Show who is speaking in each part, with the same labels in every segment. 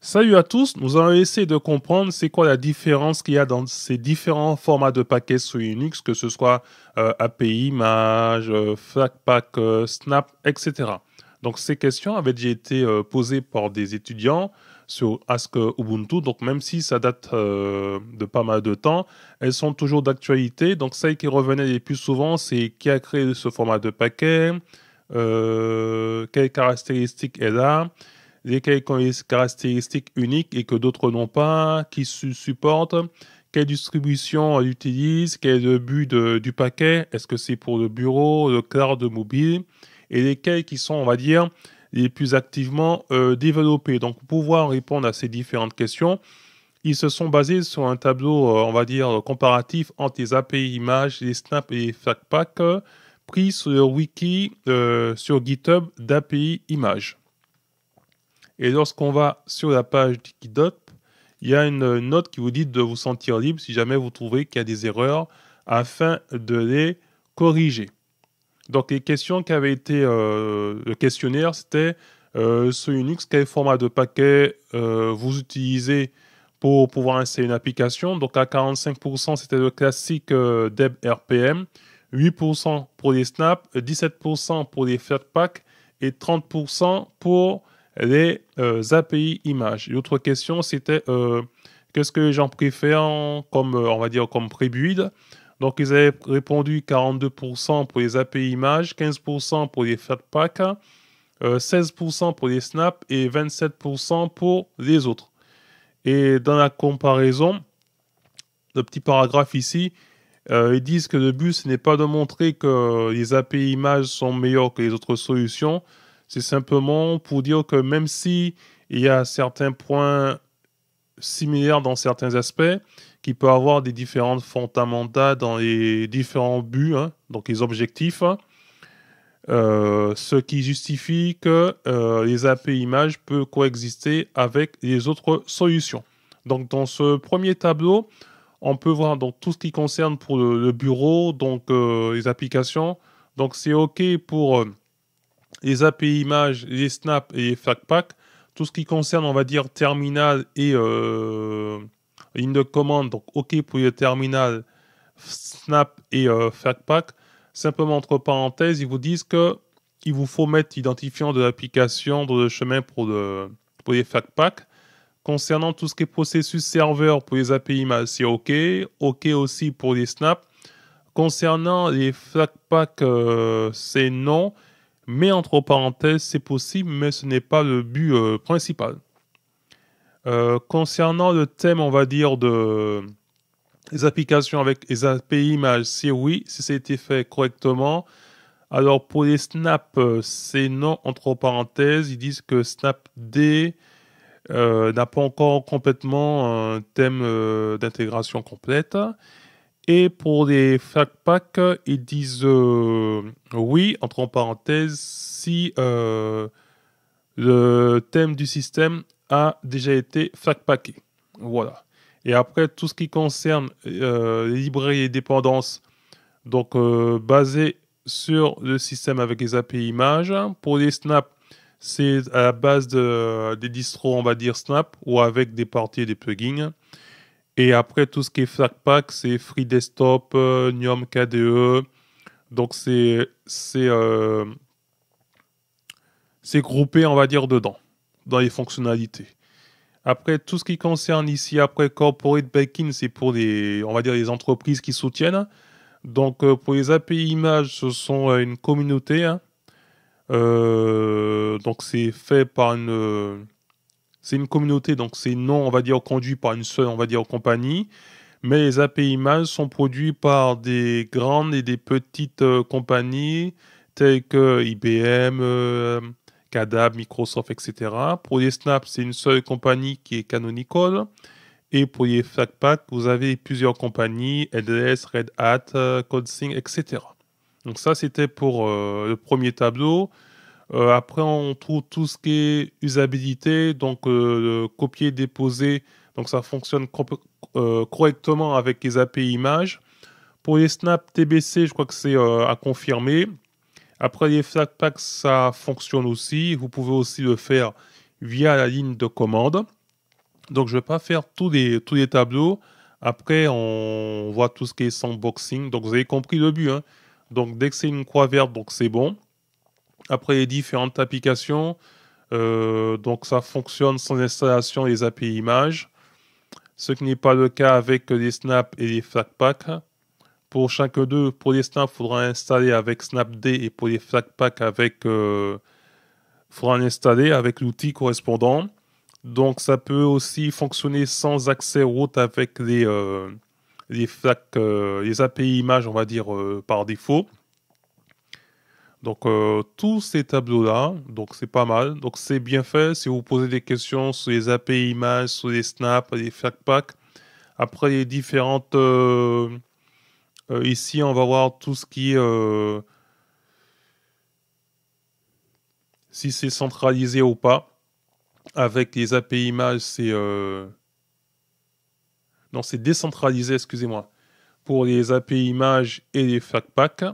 Speaker 1: Salut à tous, nous allons essayer de comprendre c'est quoi la différence qu'il y a dans ces différents formats de paquets sous Linux, que ce soit euh, API, image, euh, Flatpak, euh, Snap, etc. Donc ces questions avaient déjà été euh, posées par des étudiants sur Ask Ubuntu, donc même si ça date de pas mal de temps, elles sont toujours d'actualité. Donc celle qui revenait les plus souvent, c'est qui a créé ce format de paquet, quelles caractéristiques elle a, ont des caractéristiques uniques et que d'autres n'ont pas, qui se supportent, quelle distribution elle utilise, quel est le but du paquet, est-ce que c'est pour le bureau, le cloud mobile, et lesquelles qui sont, on va dire, les plus activement euh, développés. Donc, pour pouvoir répondre à ces différentes questions, ils se sont basés sur un tableau, euh, on va dire, comparatif entre les API images, les snaps et les euh, pris sur le wiki, euh, sur GitHub d'API images. Et lorsqu'on va sur la page d'Ikidot, il y a une note qui vous dit de vous sentir libre si jamais vous trouvez qu'il y a des erreurs afin de les corriger. Donc les questions qui avaient été euh, le questionnaire, c'était sur euh, Unix, quel format de paquet euh, vous utilisez pour pouvoir installer une application. Donc à 45%, c'était le classique Deb RPM, 8% pour les snaps, 17% pour les Flatpak et 30% pour les euh, API images. L'autre question, c'était euh, qu'est-ce que les gens préfèrent comme, euh, on va dire, comme prébuide Donc, ils avaient répondu 42% pour les API images, 15% pour les Fatpacks, 16% pour les snaps et 27% pour les autres. Et dans la comparaison, le petit paragraphe ici, ils disent que le but, ce n'est pas de montrer que les API images sont meilleures que les autres solutions, c'est simplement pour dire que même si il y a certains points similaires dans certains aspects, qui peut avoir des différentes fondamentales dans les différents buts, hein, donc les objectifs, hein, euh, ce qui justifie que euh, les API images peuvent coexister avec les autres solutions. Donc dans ce premier tableau, on peut voir donc tout ce qui concerne pour le, bureau, donc euh, les applications. Donc c'est OK pour les API images, les snaps et les packs. tout ce qui concerne, on va dire, terminal et euh, ligne de commande, donc OK pour le terminal, snap et euh, simplement entre parenthèses, ils vous disent que il vous faut mettre l'identifiant de l'application dans le chemin pour, pour les Concernant tout ce qui est processus serveur pour les API images, bah, c'est OK. OK aussi pour les snaps. Concernant les flagpacks, euh, c'est non. Mais entre parenthèses, c'est possible, mais ce n'est pas le but euh, principal. Euh, concernant le thème, on va dire, de les applications avec les API images, c'est oui, si ça a été fait correctement. Alors pour les snaps, euh, c'est non, entre parenthèses, ils disent que snapd euh, n'a pas encore complètement un thème d'intégration complète. Et pour les fact-packs, ils disent euh, oui, entre parenthèses, si euh, le thème du système a déjà été fact Voilà. Et après, tout ce qui concerne euh, les librairies et dépendances, donc basé sur le système avec les API images. Pour les snaps, c'est à la base des distros, on va dire Snap, ou avec des parties et des plugins. Et après, tout ce qui est Flatpak, c'est Free Desktop, Gnome euh, KDE. Donc, c'est euh, groupé, on va dire, dedans, dans les fonctionnalités. Après, tout ce qui concerne ici, après Corporate Backing, c'est pour les, on va dire, les entreprises qui soutiennent. Donc, euh, pour les API images, ce sont euh, une communauté. Hein. donc, c'est fait par une c'est une communauté, donc c'est non, on va dire, conduit par une seule, on va dire, compagnie. Mais les API images sont produits par des grandes et des petites euh, compagnies telles que IBM, euh, CADAB, Microsoft, etc. Pour les snap c'est une seule compagnie qui est Canonical. Et pour les FlagPack, vous avez plusieurs compagnies, LDS, Red Hat, euh, CodeSync, etc. Donc ça, c'était pour euh, le premier tableau. Euh, après, on trouve tout ce qui est usabilité, donc euh, copier, déposer. Donc ça fonctionne euh, correctement avec les API images. Pour les snaps TBC, je crois que c'est à confirmer. Après les flatpaks, ça fonctionne aussi. Vous pouvez aussi le faire via la ligne de commande. Donc je ne vais pas faire tous les, tous les tableaux. Après, on voit tout ce qui est sandboxing. Donc vous avez compris le but. Hein. Donc dès que c'est une croix verte, donc c'est bon après les différentes applications. Euh, donc ça fonctionne sans installation des API images, ce qui n'est pas le cas avec les snaps et les Flatpak. Pour chacun d'eux, pour les snaps, il faudra installer avec SnapD et pour les Flatpak, avec, euh, faudra installer avec l'outil correspondant. Donc ça peut aussi fonctionner sans accès route avec les, euh, les API euh, images, on va dire, par défaut. Donc euh, tous ces tableaux-là, donc c'est pas mal. Donc c'est bien fait. Si vous posez des questions sur les API images, sur les snaps, les fact-packs. après les différentes... Euh, euh, ici, on va voir tout ce qui... si c'est centralisé ou pas. Avec les API images, c'est... Non, c'est décentralisé, excusez-moi. Pour les API images et les fact-packs.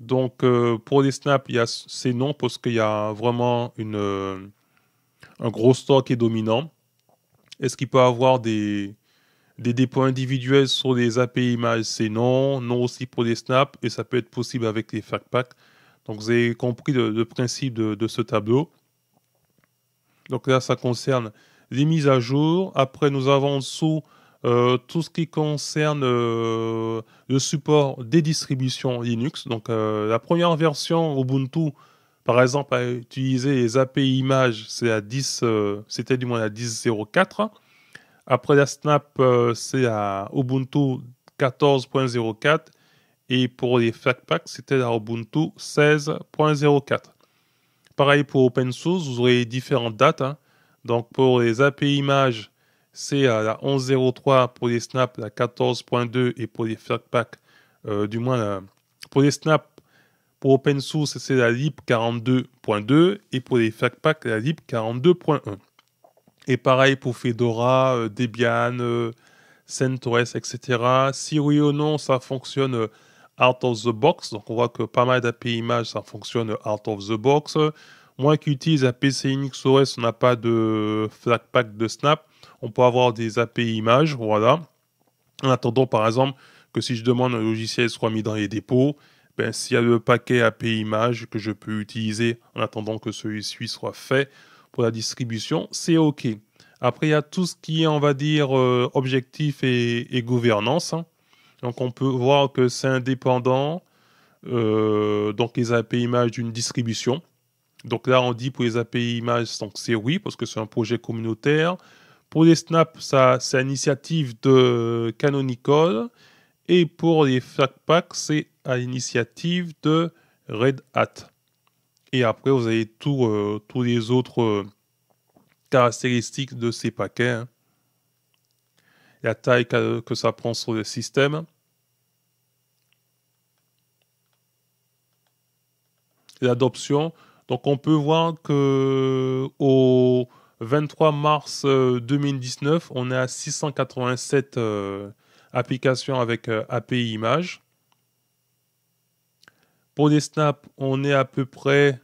Speaker 1: Donc, euh, pour les snaps, il y a parce qu'il y a vraiment une, euh, un gros stock qui est dominant. Est-ce qu'il peut avoir des, des dépôts individuels sur les API images C'est non. Non aussi pour les snaps et ça peut être possible avec les fact packs. Donc, vous avez compris le, principe de, de, ce tableau. Donc là, ça concerne les mises à jour. Après, nous avons en dessous euh, tout ce qui concerne euh, le support des distributions Linux. Donc euh, la première version Ubuntu, par exemple, a utilisé les API images, c'est 10, c'était du moins la 10.04. Après la Snap, c'est à Ubuntu 14.04. Et pour les Flatpak, c'était à Ubuntu 16.04. Pareil pour Open Source, vous aurez différentes dates. Hein. Donc pour les API images, c'est à la 11.03 pour les snaps, la 14.2 et pour les flat euh, du moins pour les snaps, pour open source, c'est la lib 42.2 et pour les flatpack, la lib 42.1. Et pareil pour Fedora, euh, Debian, euh, CentOS, etc. Si oui ou non, ça fonctionne out of the box. Donc on voit que pas mal d'API images, ça fonctionne out of the box. Moi qui utilise la PC Linux OS, on n'a pas de flatpack, de snap. On peut avoir des API images, voilà. En attendant, par exemple, que si je demande un logiciel soit mis dans les dépôts, ben, s'il y a le paquet API images que je peux utiliser en attendant que celui-ci soit fait pour la distribution, c'est OK. Après, il y a tout ce qui est, on va dire, euh, objectif et, gouvernance. Hein. Donc, on peut voir que c'est indépendant. Euh, donc, les API images d'une distribution. Donc là, on dit pour les API images, donc c'est oui, parce que c'est un projet communautaire. Pour les snaps, c'est à l'initiative de Canonical. Et pour les flat packs, c'est à l'initiative de Red Hat. Et après, vous avez euh, tous les autres euh, caractéristiques de ces paquets. Hein. La taille que, que ça prend sur le système. L'adoption. Donc on peut voir que au 23 mars 2019, euh, on est à 687 euh, applications avec euh, API Image. Pour les snaps, on est à peu près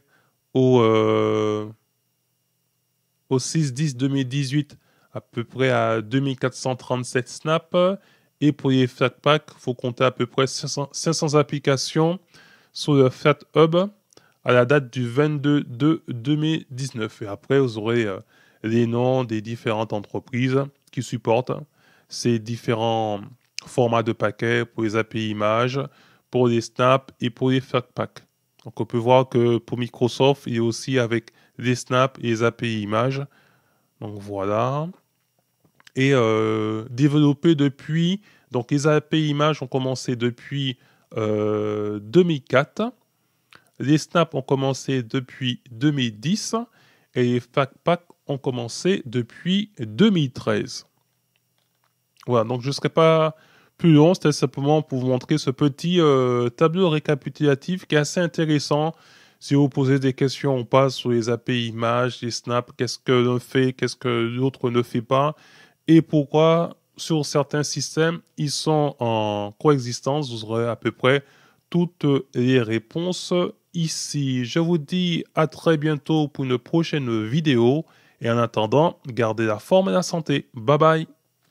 Speaker 1: au, au 6-10-2018, à peu près à 2437 snaps. Et pour les flatpacks, il faut compter à peu près 500, applications sur le Flat Hub à la date du 22 2 2019. Et après, vous aurez les noms des différentes entreprises qui supportent ces différents formats de paquets pour les API images, pour les snaps et pour les Pack. Donc on peut voir que pour Microsoft, il aussi avec les snaps et les API images. Donc voilà. Et euh, développé depuis, donc les API images ont commencé depuis 2004. Euh, les snaps ont commencé depuis 2010 et les FACPAC ont commencé depuis 2013. Voilà, donc je ne serai pas plus long, c'était simplement pour vous montrer ce petit euh, tableau récapitulatif qui est assez intéressant. Si vous posez des questions on passe sur les API images, les snaps, qu'est-ce que l'un fait, qu'est-ce que l'autre ne fait pas, et pourquoi sur certains systèmes ils sont en coexistence, vous aurez à peu près toutes les réponses ici. Je vous dis à très bientôt pour une prochaine vidéo. Et en attendant, gardez la forme et la santé. Bye bye